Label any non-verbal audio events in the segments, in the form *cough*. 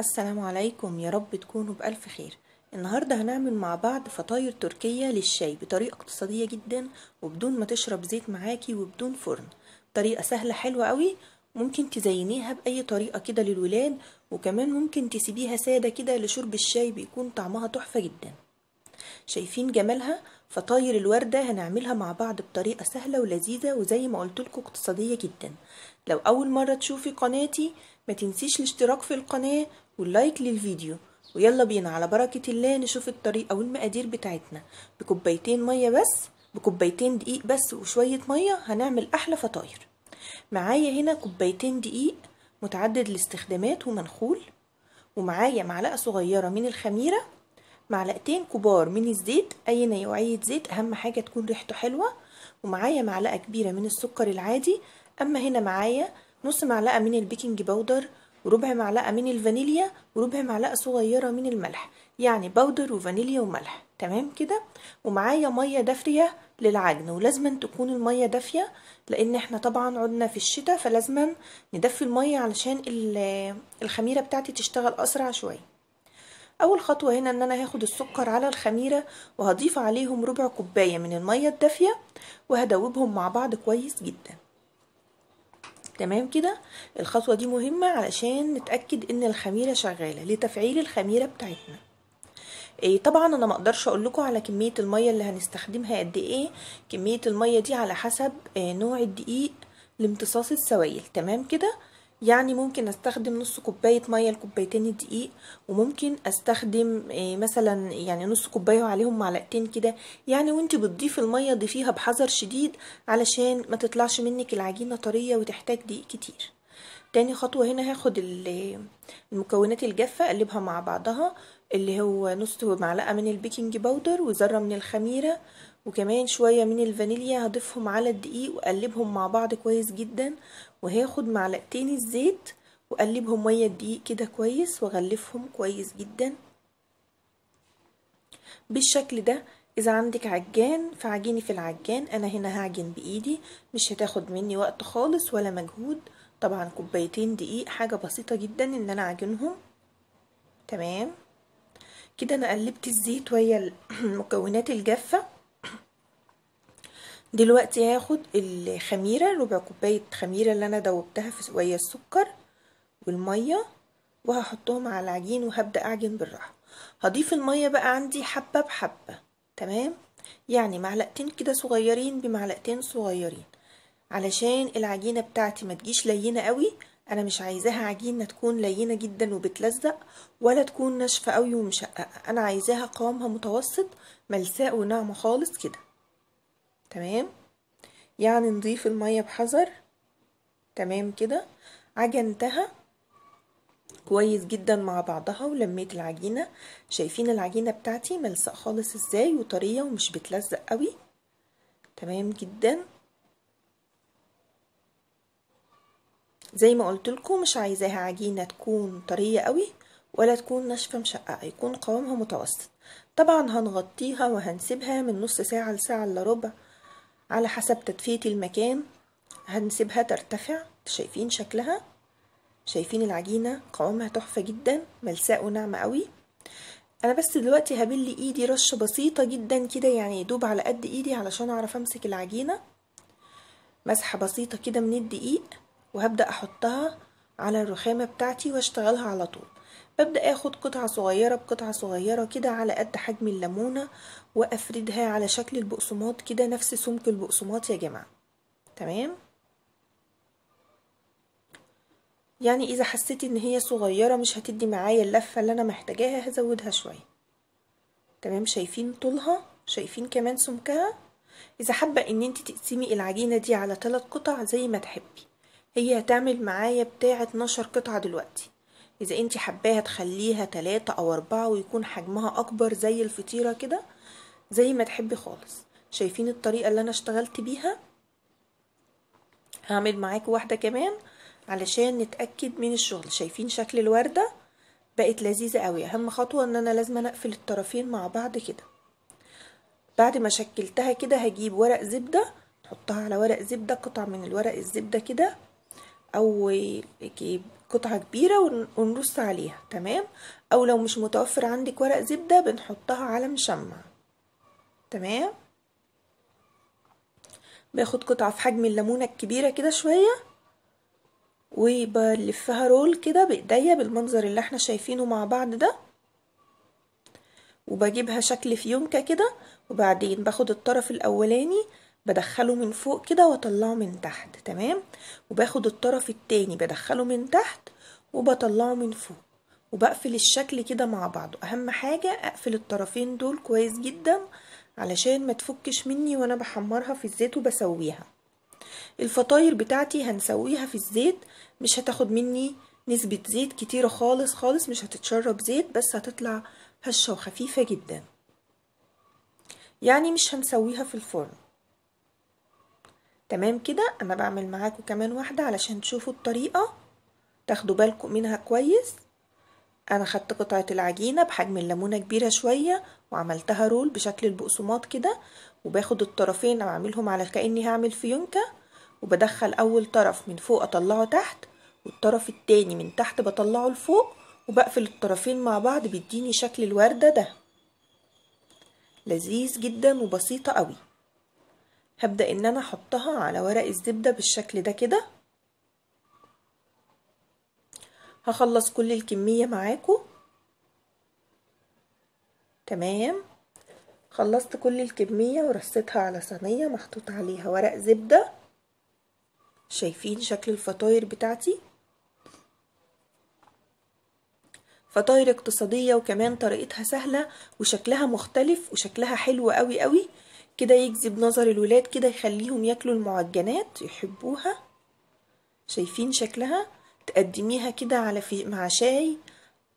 السلام عليكم يا رب تكونوا بألف خير النهاردة هنعمل مع بعض فطاير تركية للشاي بطريقة اقتصادية جدا وبدون ما تشرب زيت معاكي وبدون فرن طريقة سهلة حلوة قوي ممكن تزينيها بأي طريقة كده للولاد وكمان ممكن تسيبيها سادة كده لشرب الشاي بيكون طعمها تحفة جدا شايفين جمالها فطاير الوردة هنعملها مع بعض بطريقة سهلة ولذيذة وزي ما قلتلكوا اقتصادية جدا لو أول مرة تشوفي قناتي ما تنسيش الاشتراك في القناة واللايك للفيديو ويلا بينا على بركة الله نشوف الطريقة والمقادير بتاعتنا بكوبايتين مية بس بكوبايتين دقيق بس وشوية مية هنعمل أحلى فطاير معايا هنا كوبايتين دقيق متعدد الاستخدامات ومنخول ومعايا معلقة صغيرة من الخميرة معلقتين كبار من الزيت أي نوعية زيت أهم حاجة تكون ريحته حلوة ومعايا معلقة كبيرة من السكر العادي أما هنا معايا نص معلقة من البيكنج باودر وربع معلقة من الفانيليا وربع معلقة صغيرة من الملح يعني باودر وفانيليا وملح تمام كده ومعايا مية دافية للعجن ولازما تكون المية دافية لان احنا طبعا عدنا في الشتاء فلازم ندفي المية علشان الخميرة بتاعتي تشتغل اسرع شوية اول خطوة هنا ان انا هاخد السكر على الخميرة وهضيف عليهم ربع كوباية من المية الدافية وهدوبهم مع بعض كويس جدا تمام كده الخطوة دي مهمة علشان نتأكد ان الخميرة شغالة لتفعيل الخميرة بتاعتنا إيه طبعا انا مقدرش اقول لكم على كمية المية اللي هنستخدمها قد ايه كمية المية دي على حسب آه، نوع الدقيق لامتصاص السوائل تمام كده يعني ممكن استخدم نص كوباية مية لكوبايتين دقيق وممكن استخدم آه، مثلا يعني نص كوباية وعليهم معلقتين كده يعني وانت بتضيفي المية ضيفيها بحذر شديد علشان ما تطلعش منك العجينة طرية وتحتاج دقيق كتير تاني خطوة هنا هاخد المكونات الجافة اقلبها مع بعضها اللي هو نص معلقة من البيكنج باودر وذرة من الخميرة وكمان شوية من الفانيليا هضيفهم على الدقيق واقلبهم مع بعض كويس جدا وهاخد معلقتين الزيت واقلبهم مية الدقيق كده كويس واغلفهم كويس جدا بالشكل ده اذا عندك عجان فعجيني في العجان انا هنا هعجن بايدي مش هتاخد مني وقت خالص ولا مجهود طبعا كوبايتين دقيق حاجة بسيطة جدا ان انا اعجنهم تمام كده انا قلبت الزيت وهي المكونات *clears throat* الجافة دلوقتي هاخد الخميرة ربع كوباية خميرة اللي انا دوبتها في ويا السكر والمية وهحطهم على العجين وهبدأ اعجن بالراحة هضيف المية بقى عندي حبة بحبة تمام يعني معلقتين كده صغيرين بمعلقتين صغيرين علشان العجينة بتاعتي ما تجيش لينة قوي انا مش عايزاها عجينة تكون لينة جدا وبتلزق ولا تكون ناشفة قوي ومشققة انا عايزاها قوامها متوسط ملساء وناعمة خالص كده تمام يعني نضيف المية بحذر تمام كده عجنتها كويس جدا مع بعضها ولميت العجينة شايفين العجينة بتاعتي ملسق خالص ازاي وطرية ومش بتلزق قوي تمام جدا زي ما قلت لكم مش عايزاها عجينه تكون طريه قوي ولا تكون ناشفه مشققه يكون قوامها متوسط طبعا هنغطيها وهنسيبها من نص ساعه لساعه الا ربع على حسب تدفيه المكان هنسيبها ترتفع شايفين شكلها شايفين العجينه قوامها تحفه جدا ملساء وناعمه قوي انا بس دلوقتي هبل ايدي رشه بسيطه جدا كده يعني يدوب على قد ايدي علشان اعرف امسك العجينه مسحه بسيطه كده من الدقيق وهبدأ أحطها على الرخامة بتاعتي واشتغلها على طول ببدأ اخد قطعة صغيرة بقطعة صغيرة كده على قد حجم الليمونة وافردها على شكل البقسماط كده نفس سمك البقسماط يا جماعة تمام يعني اذا حسيت ان هي صغيرة مش هتدي معايا اللفة اللي انا محتاجاها هزودها شوية تمام شايفين طولها شايفين كمان سمكها اذا حابة ان انت تقسمي العجينة دي على ثلاث قطع زي ما تحبي هي هتعمل معايا بتاع 12 قطعة دلوقتي اذا انت حباها تخليها تلاتة او اربعة ويكون حجمها اكبر زي الفطيرة كده زي ما تحبي خالص شايفين الطريقة اللي انا اشتغلت بيها هعمل معاك واحدة كمان علشان نتأكد من الشغل شايفين شكل الوردة بقت لذيذة قوي اهم خطوة ان انا لازم اقفل الطرفين مع بعض كده بعد ما شكلتها كده هجيب ورق زبدة نحطها على ورق زبدة قطع من الورق الزبدة كده او قطعة كبيرة ونرص عليها تمام او لو مش متوفر عندك ورق زبدة بنحطها على مشمع تمام باخد قطعة في حجم الليمونة الكبيرة كده شوية وبلفها رول كده بايديا بالمنظر اللي احنا شايفينه مع بعض ده وبجيبها شكل فيونكة كده وبعدين باخد الطرف الاولاني بدخله من فوق كده واطلعه من تحت تمام وباخد الطرف التاني بدخله من تحت وبطلعه من فوق وبقفل الشكل كده مع بعضه اهم حاجة اقفل الطرفين دول كويس جدا علشان ما تفكش مني وانا بحمرها في الزيت وبسويها الفطاير بتاعتي هنسويها في الزيت مش هتاخد مني نسبة زيت كتيرة خالص خالص مش هتتشرب زيت بس هتطلع هشة وخفيفة جدا يعني مش هنسويها في الفرن تمام كده انا بعمل معاكم كمان واحدة علشان تشوفوا الطريقة تاخدوا بالكم منها كويس انا خدت قطعة العجينة بحجم الليمونة كبيرة شوية وعملتها رول بشكل البقسماط كده وباخد الطرفين اعملهم على كأني هعمل فيونكة وبدخل اول طرف من فوق اطلعه تحت والطرف التاني من تحت بطلعه لفوق وبقفل الطرفين مع بعض بيديني شكل الوردة ده لذيذ جدا وبسيطة قوي هبدأ ان انا احطها على ورق الزبدة بالشكل ده كده هخلص كل الكمية معاكم تمام خلصت كل الكمية ورصيتها على صينية محطوط عليها ورق زبدة شايفين شكل الفطاير بتاعتي فطاير اقتصادية وكمان طريقتها سهلة وشكلها مختلف وشكلها حلو قوي قوي كده يجذب نظر الولاد كده يخليهم ياكلوا المعجنات يحبوها شايفين شكلها تقدميها كده على في مع شاي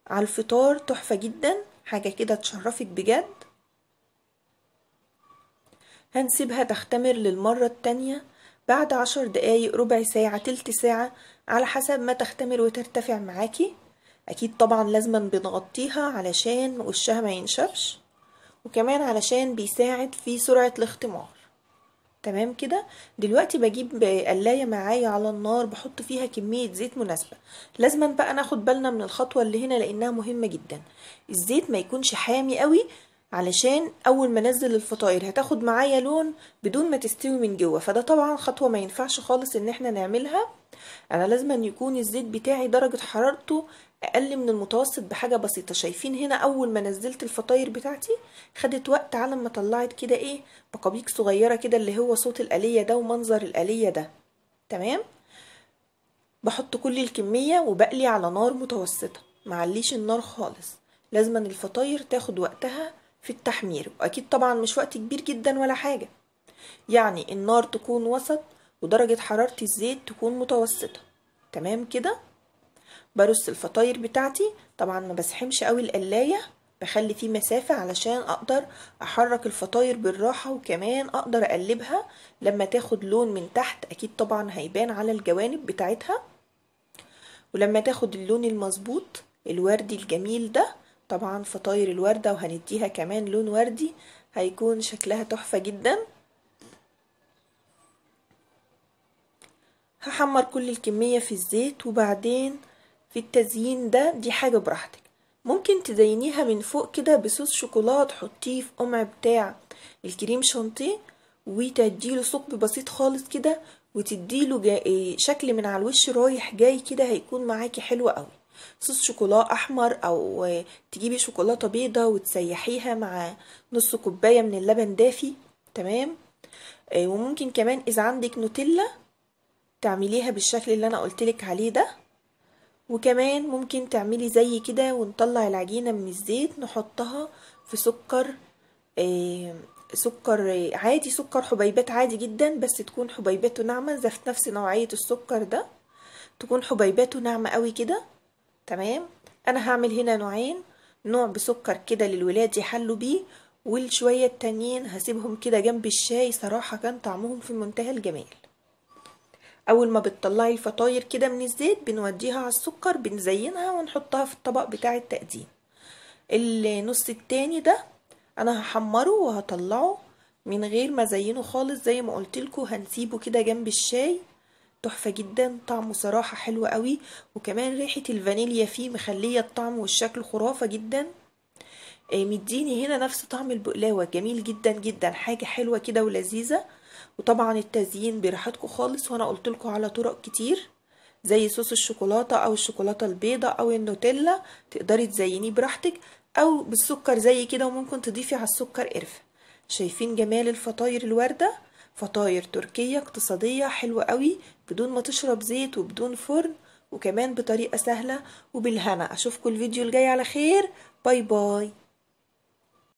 على الفطار تحفة جدا حاجة كده تشرفك بجد هنسيبها تختمر للمرة التانية بعد عشر دقايق ربع ساعة تلت ساعة على حسب ما تختمر وترتفع معاكي أكيد طبعا لازما بنغطيها علشان وشها ما ينشفش وكمان علشان بيساعد في سرعة الاختمار تمام كده دلوقتي بجيب قلاية معايا على النار بحط فيها كمية زيت مناسبة لازما بقى ناخد بالنا من الخطوة اللي هنا لانها مهمة جدا الزيت ما يكونش حامي قوي علشان اول ما انزل الفطاير هتاخد معايا لون بدون ما تستوي من جوه فده طبعا خطوه ما ينفعش خالص ان احنا نعملها انا لازم أن يكون الزيت بتاعي درجه حرارته اقل من المتوسط بحاجه بسيطه شايفين هنا اول ما نزلت الفطاير بتاعتي خدت وقت على ما طلعت كده ايه بقابيق صغيره كده اللي هو صوت الاليه ده ومنظر الاليه ده تمام بحط كل الكميه وبقلي على نار متوسطه معليش النار خالص لازما الفطاير تاخد وقتها في التحمير واكيد طبعا مش وقت كبير جدا ولا حاجه يعني النار تكون وسط ودرجه حراره الزيت تكون متوسطه تمام كده برص الفطاير بتاعتي طبعا ما بسحمش قوي القلايه بخلي فيه مسافة علشان اقدر احرك الفطاير بالراحة وكمان اقدر اقلبها لما تاخد لون من تحت اكيد طبعا هيبان على الجوانب بتاعتها ولما تاخد اللون المظبوط الوردي الجميل ده طبعا فطاير الوردة وهنديها كمان لون وردي هيكون شكلها تحفة جدا هحمر كل الكمية في الزيت وبعدين في التزيين ده دي حاجة براحتك ممكن تزينيها من فوق كده بصوص شوكولات حطيه في قمع بتاع الكريم شانتيه وتديله ثقب بسيط خالص كده وتديله آه، شكل من على الوش رايح جاي كده هيكون معاكي حلو قوي صوص شوكولاتة احمر او آه، تجيبي شوكولاته بيضه وتسيحيها مع نص كوبايه من اللبن دافي تمام آه، وممكن كمان اذا عندك نوتيلا تعمليها بالشكل اللي انا قلتلك عليه ده وكمان ممكن تعملي زي كده ونطلع العجينة من الزيت نحطها في سكر آه، سكر آه، عادي سكر حبيبات عادي جدا بس تكون حبيباته ناعمة زفت نفس نوعية السكر ده تكون حبيباته ناعمة قوي كده تمام انا هعمل هنا نوعين نوع بسكر كده للولاد يحلوا بيه والشوية التانيين هسيبهم كده جنب الشاي صراحة كان طعمهم في منتهى الجمال اول ما بتطلعي الفطاير كده من الزيت بنوديها على السكر بنزينها ونحطها في الطبق بتاع التقديم النص التاني ده انا هحمره وهطلعه من غير ما ازينه خالص زي ما قلت لكم هنسيبه كده جنب الشاي تحفه جدا طعمه صراحه حلو قوي وكمان ريحه الفانيليا فيه مخليه الطعم والشكل خرافه جدا آه، مديني هنا نفس طعم البقلاوه جميل جدا جدا حاجه حلوه كده ولذيذه وطبعا التزيين براحتكم خالص وانا قلت لكم على طرق كتير زي صوص الشوكولاته او الشوكولاته البيضه او النوتيلا تقدري تزينيه براحتك او بالسكر زي كده وممكن تضيفي على السكر قرفه شايفين جمال الفطاير الورده فطاير تركيه اقتصاديه حلوه قوي بدون ما تشرب زيت وبدون فرن وكمان بطريقه سهله وبالهنا اشوفكم الفيديو الجاي على خير باي باي